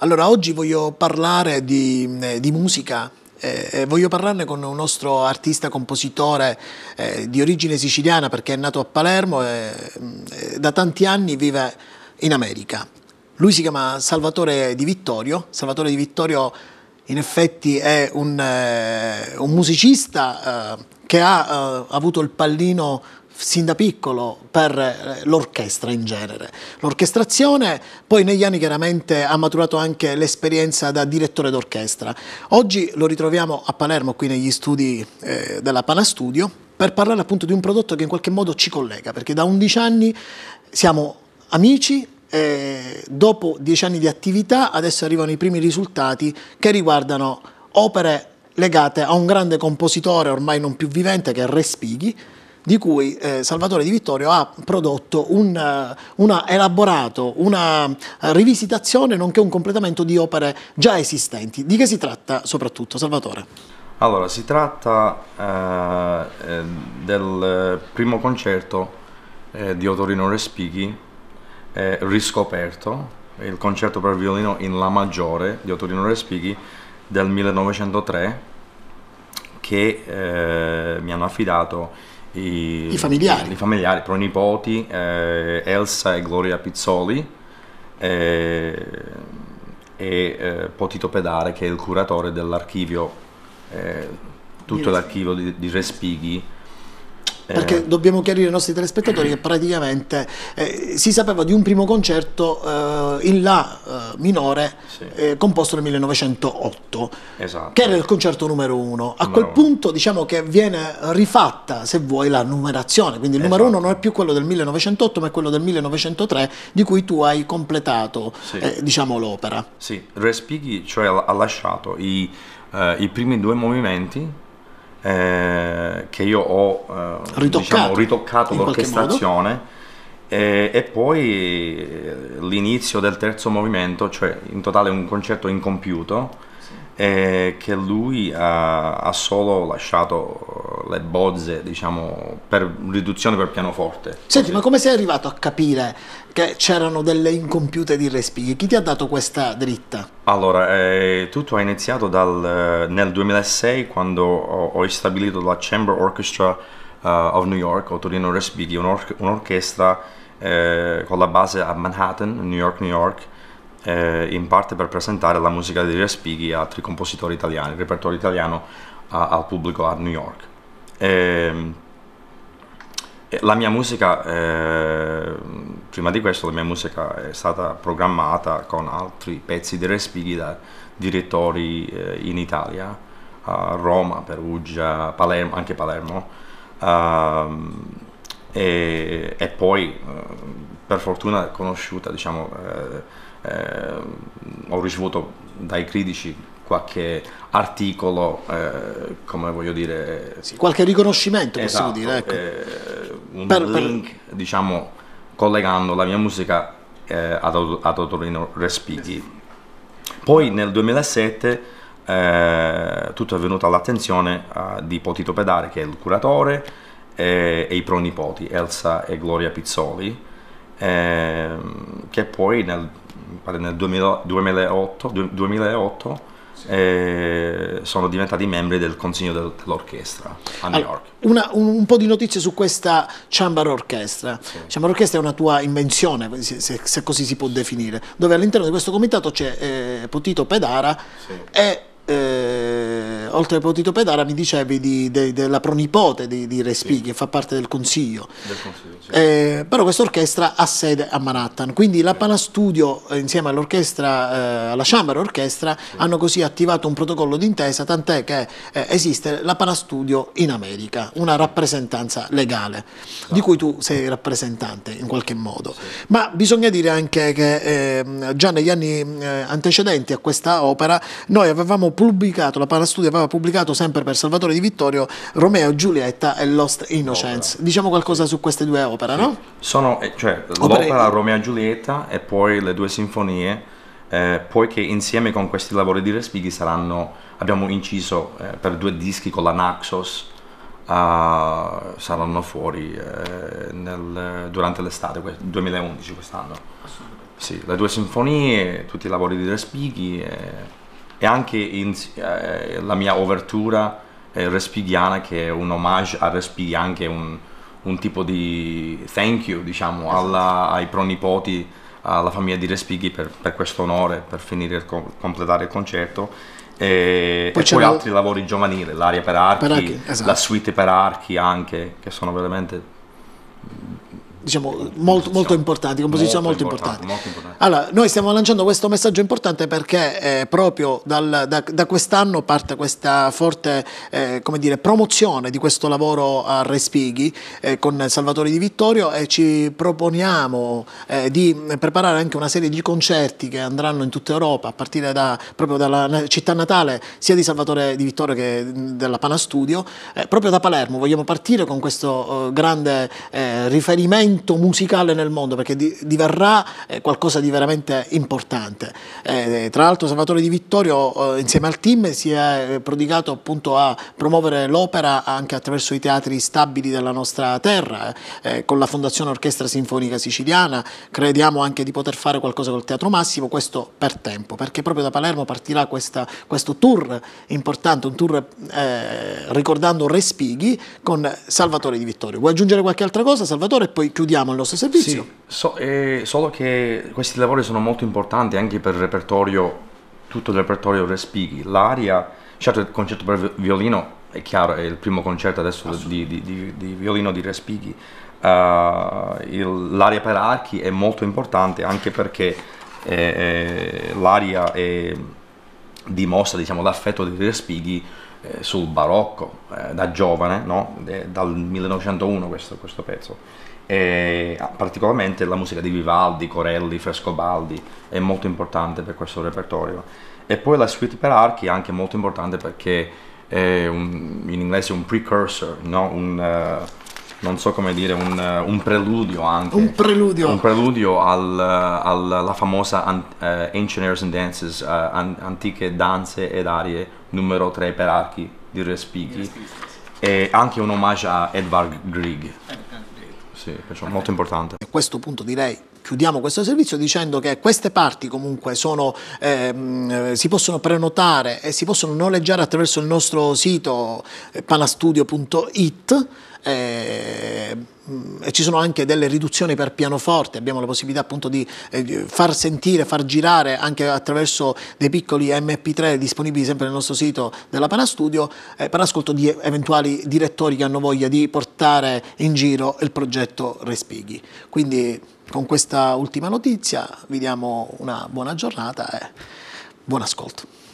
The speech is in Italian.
Allora, oggi voglio parlare di, eh, di musica. Eh, eh, voglio parlarne con un nostro artista compositore eh, di origine siciliana perché è nato a Palermo e mm, da tanti anni vive in America. Lui si chiama Salvatore Di Vittorio. Salvatore Di Vittorio in effetti è un, eh, un musicista eh, che ha avuto il pallino sin da piccolo per eh, l'orchestra in genere. L'orchestrazione poi negli anni chiaramente ha maturato anche l'esperienza da direttore d'orchestra. Oggi lo ritroviamo a Palermo qui negli studi eh, della Panastudio per parlare appunto di un prodotto che in qualche modo ci collega perché da 11 anni siamo amici e dopo 10 anni di attività adesso arrivano i primi risultati che riguardano opere legate a un grande compositore ormai non più vivente che è Respighi di cui eh, Salvatore Di Vittorio ha prodotto un, eh, una, elaborato una eh, rivisitazione nonché un completamento di opere già esistenti. Di che si tratta soprattutto, Salvatore? Allora, si tratta eh, eh, del primo concerto eh, di Otorino Respighi, eh, riscoperto, il concerto per violino in La maggiore di Otorino Respighi del 1903, che mi hanno affidato i, I familiari. I, i familiari, pronipoti, eh, Elsa e Gloria Pizzoli eh, e eh, Potito Pedare che è il curatore dell'archivio, eh, tutto l'archivio di, di Respighi perché eh. dobbiamo chiarire ai nostri telespettatori che praticamente eh, si sapeva di un primo concerto eh, in La eh, minore sì. Eh, composto nel 1908, esatto. che era il concerto numero uno. A numero quel uno. punto diciamo che viene rifatta, se vuoi, la numerazione, quindi il esatto. numero uno non è più quello del 1908 ma è quello del 1903 di cui tu hai completato sì. Eh, diciamo, l'opera. Sì, Respighi cioè, ha lasciato i, i primi due movimenti eh, che io ho ritoccato, eh, diciamo, ritoccato l'orchestrazione. E, e, poi eh, l'inizio del terzo movimento, cioè in totale un concerto incompiuto, e che lui ha, ha, solo lasciato eh, le bozze, diciamo, per riduzione per pianoforte. Senti, ma come sei arrivato a capire che c'erano delle incompiute di respighi? Chi ti ha dato questa dritta? Allora, eh, tutto è iniziato dal, eh, nel 2006 quando ho, ho stabilito la Chamber Orchestra uh, of New York, o Torino Respighi, un'orchestra eh, con la base a Manhattan, New York, New York, eh, in parte per presentare la musica di Respighi a altri compositori italiani, il repertorio italiano a, al pubblico a New York. Ehm, e, la mia musica, eh, prima di questo, la mia musica è stata programmata con altri pezzi di Respighi da direttori eh, in Italia, a Roma, Perugia, Palermo, anche Palermo. Uh, e, e, poi, eh, per fortuna, conosciuta, diciamo, eh, eh, ho ricevuto dai critici qualche articolo, eh, come voglio dire... Sì. Qualche riconoscimento esatto, possiamo dire, ecco. eh, un per, link, per... diciamo, collegando la mia musica eh, ad, ad Otorino Respighi. Poi nel 2007 eh, tutto è venuto all'attenzione eh, di Potito Pedare, che è il curatore, e, i pronipoti Elsa e Gloria Pizzoli, ehm, che poi nel pare nel 2008, 2008 sì. Eh, sono diventati membri del consiglio dell'orchestra a New York. Una, un, un, po' di notizie su questa Chamber Orchestra. Sì. Chamber Orchestra è una tua invenzione, se, se, se, così si può definire, dove all'interno di questo comitato c'è eh, Potito Pedara sì. e eh, oltre a Potito Pedara mi dicevi di, de, della pronipote di, di Respighi, sì. che fa parte del consiglio. Del consiglio. Eh, però questa orchestra ha sede a Manhattan, quindi la Palastudio eh, insieme all'orchestra, eh, alla Chamber Orchestra hanno così attivato un protocollo d'intesa, tant'è che eh, esiste la Studio in America, una rappresentanza legale, sì. Esatto. di cui tu sei rappresentante in qualche modo. Sì. Ma bisogna dire anche che ehm, già negli anni eh, antecedenti a questa opera noi avevamo pubblicato, la Studio aveva pubblicato sempre per Salvatore Di Vittorio, Romeo e Giulietta e Lost Innocence. Diciamo qualcosa su queste due opere opera, sì. no? Sono, eh, cioè, l'opera Romeo e Giulietta e poi le due sinfonie. Eh, poiché insieme con questi lavori di Respighi saranno, abbiamo inciso eh, per due dischi con la Naxos, Uh, saranno fuori eh, nel, durante l'estate 2011 quest'anno sì, le due sinfonie tutti i lavori di Respighi eh, e anche in, eh, la mia overtura eh, respighiana che è un omaggio a Respighi anche un, un tipo di thank you diciamo, esatto. alla, ai pronipoti, alla famiglia di Respighi per, per questo onore, per finire, completare il concerto. E poi, e poi altri lavori giovanili, l'aria per archi, per archi esatto. la suite per archi anche, che sono veramente diciamo, molto, molto diciamo, importanti, composizioni molto, molto, importante, molto, importante. Allora, noi stiamo lanciando questo messaggio importante perché eh, proprio dal, da, da quest'anno parte questa forte eh, dire, promozione di questo lavoro a Respighi eh, con Salvatore Di Vittorio e ci proponiamo eh, di preparare anche una serie di concerti che andranno in tutta Europa a partire da, proprio dalla città natale sia di Salvatore Di Vittorio che mm, della Pana Studio, eh, proprio da Palermo vogliamo partire con questo oh, grande eh, riferimento evento musicale nel mondo perché di, diverrà eh, qualcosa di veramente importante. Eh, tra l'altro Salvatore Di Vittorio eh, insieme al team si è prodigato appunto a promuovere l'opera anche attraverso i teatri stabili della nostra terra, eh, eh con la Fondazione Orchestra Sinfonica Siciliana, crediamo anche di poter fare qualcosa col Teatro Massimo, questo per tempo, perché proprio da Palermo partirà questa, questo tour importante, un tour eh, ricordando Respighi con Salvatore Di Vittorio. Vuoi aggiungere qualche altra cosa Salvatore e poi chiudiamo? chiudiamo il nostro servizio. Sì, so, eh, solo che questi lavori sono molto importanti anche per il repertorio, tutto il repertorio Respighi. L'aria, certo il concerto per violino è chiaro, è il primo concerto adesso di, di, di, di violino di Respighi. Uh, il, l'aria per archi è molto importante anche perché eh, eh, l'aria è dimostra diciamo, l'affetto di Respighi eh, sul barocco eh, da giovane, no? eh, dal 1901 questo, questo pezzo. E, ah, particolarmente la musica di Vivaldi, Corelli, Frescobaldi è molto importante per questo repertorio. E poi la suite per archi è anche molto importante perché è un, in inglese un precursor, no? un, uh, non so come dire, un, eh, un preludio anche. Un preludio. Un preludio al, eh, al, alla famosa an, uh, Engineers and Dances, uh, an, antiche danze ed arie numero 3 per archi di Respighi. E anche un omaggio a Edvard Grieg. Edvard Grieg. Sì, perciò molto importante. A questo punto direi chiudiamo questo servizio dicendo che queste parti comunque sono, ehm, eh, si possono prenotare e si possono noleggiare attraverso il nostro sito eh, panastudio.it eh, mm, e ci sono anche delle riduzioni per pianoforte, abbiamo la possibilità appunto di far sentire, far girare anche attraverso dei piccoli MP3 disponibili sempre nel nostro sito della Panastudio eh, per ascolto di eventuali direttori che hanno voglia di portare in giro il progetto Respighi. Quindi con questa ultima notizia vi diamo una buona giornata e buon ascolto.